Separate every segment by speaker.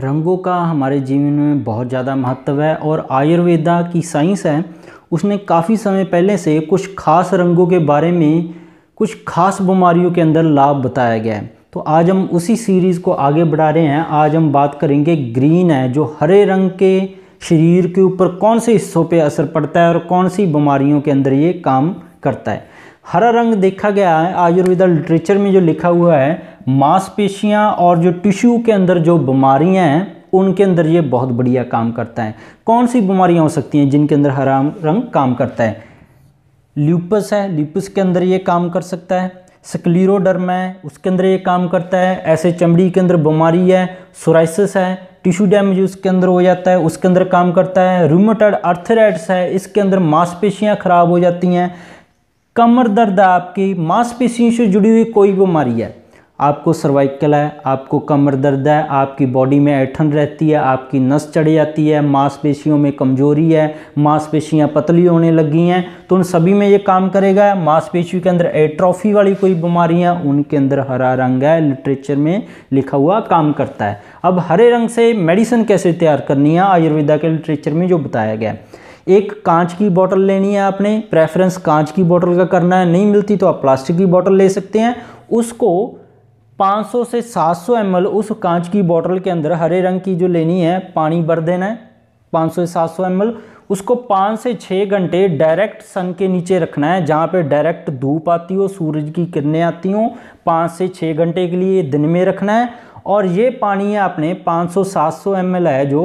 Speaker 1: रंगों का हमारे जीवन में बहुत ज़्यादा महत्व है और आयुर्वेदा की साइंस है उसने काफ़ी समय पहले से कुछ खास रंगों के बारे में कुछ खास बीमारियों के अंदर लाभ बताया गया है तो आज हम उसी सीरीज़ को आगे बढ़ा रहे हैं आज हम बात करेंगे ग्रीन है जो हरे रंग के शरीर के ऊपर कौन से हिस्सों पे असर पड़ता है और कौन सी बीमारियों के अंदर ये काम करता है हरा रंग देखा गया है आयुर्वेदा लिटरेचर में जो लिखा हुआ है मांसपेशियाँ और जो टिश्यू के अंदर जो बीमारियाँ हैं उनके अंदर ये बहुत बढ़िया काम करता है कौन सी बीमारियाँ हो सकती हैं जिनके अंदर हरा रंग काम करता है ल्यूपस है ल्यूपस के अंदर ये काम कर सकता है स्क्लीरोडर्म है उसके अंदर ये काम करता है ऐसे चमड़ी के अंदर बीमारी है सोराइसिस है टिश्यू डैमेज उसके अंदर हो जाता है उसके अंदर काम करता है रूमोटॉइड अर्थराइट्स है इसके अंदर मांसपेशियाँ खराब हो जाती हैं कमर दर्द है आपकी मांसपेशियों से जुड़ी हुई कोई बीमारी है आपको सर्वाइकल है आपको कमर दर्द है आपकी बॉडी में ऐठन रहती है आपकी नस चढ़ जाती है मांसपेशियों में कमजोरी है मांसपेशियां पतली होने लगी हैं तो उन सभी में ये काम करेगा मांसपेशियों के अंदर एट्रॉफी वाली कोई बीमारियां उनके अंदर हरा रंग है लिटरेचर में लिखा हुआ काम करता है अब हरे रंग से मेडिसिन कैसे तैयार करनी है आयुर्वेदा के लिटरेचर में जो बताया गया है एक कांच की बॉटल लेनी है आपने प्रेफरेंस कांच की बॉटल का करना है नहीं मिलती तो आप प्लास्टिक की बॉटल ले सकते हैं उसको 500 से 700 सौ उस कांच की बोतल के अंदर हरे रंग की जो लेनी है पानी भर देना है 500 से 700 सौ उसको पाँच से छः घंटे डायरेक्ट सन के नीचे रखना है जहाँ पे डायरेक्ट धूप आती हो सूरज की किरणें आती हों पाँच से छः घंटे के लिए दिन में रखना है और ये पानी है आपने 500 सात सौ है जो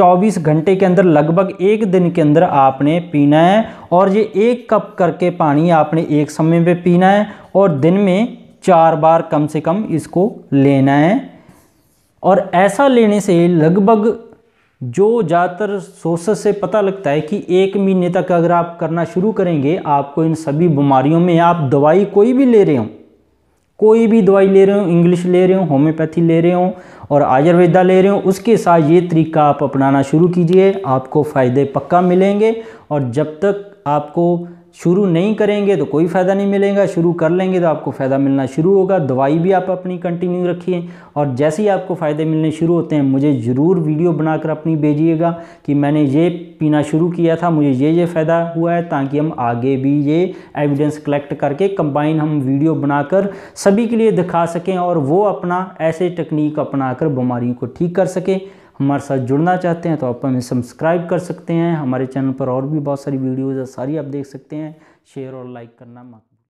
Speaker 1: 24 घंटे के अंदर लगभग एक दिन के अंदर आपने पीना है और ये एक कप करके पानी आपने एक समय पे पीना है और दिन में चार बार कम से कम इसको लेना है और ऐसा लेने से लगभग जो ज़्यादातर सोर्सेस से पता लगता है कि एक महीने तक अगर आप करना शुरू करेंगे आपको इन सभी बीमारियों में आप दवाई कोई भी ले रहे हो कोई भी दवाई ले रहे हो इंग्लिश ले रहे हो होम्योपैथी ले रहे हो और आयुर्वेदा ले रहे हो उसके साथ ये तरीका आप अपनाना शुरू कीजिए आपको फ़ायदे पक्का मिलेंगे और जब तक आपको शुरू नहीं करेंगे तो कोई फ़ायदा नहीं मिलेगा शुरू कर लेंगे तो आपको फ़ायदा मिलना शुरू होगा दवाई भी आप अपनी कंटिन्यू रखिए और जैसे ही आपको फ़ायदे मिलने शुरू होते हैं मुझे ज़रूर वीडियो बनाकर अपनी भेजिएगा कि मैंने ये पीना शुरू किया था मुझे ये ये फ़ायदा हुआ है ताकि हम आगे भी ये एविडेंस कलेक्ट करके कंबाइन हम वीडियो बनाकर सभी के लिए दिखा सकें और वो अपना ऐसे टेक्निक कर बीमारियों को ठीक कर सकें हमारे साथ जुड़ना चाहते हैं तो आप हमें सब्सक्राइब कर सकते हैं हमारे चैनल पर और भी बहुत सारी वीडियोज़ सारी आप देख सकते हैं शेयर और लाइक करना मत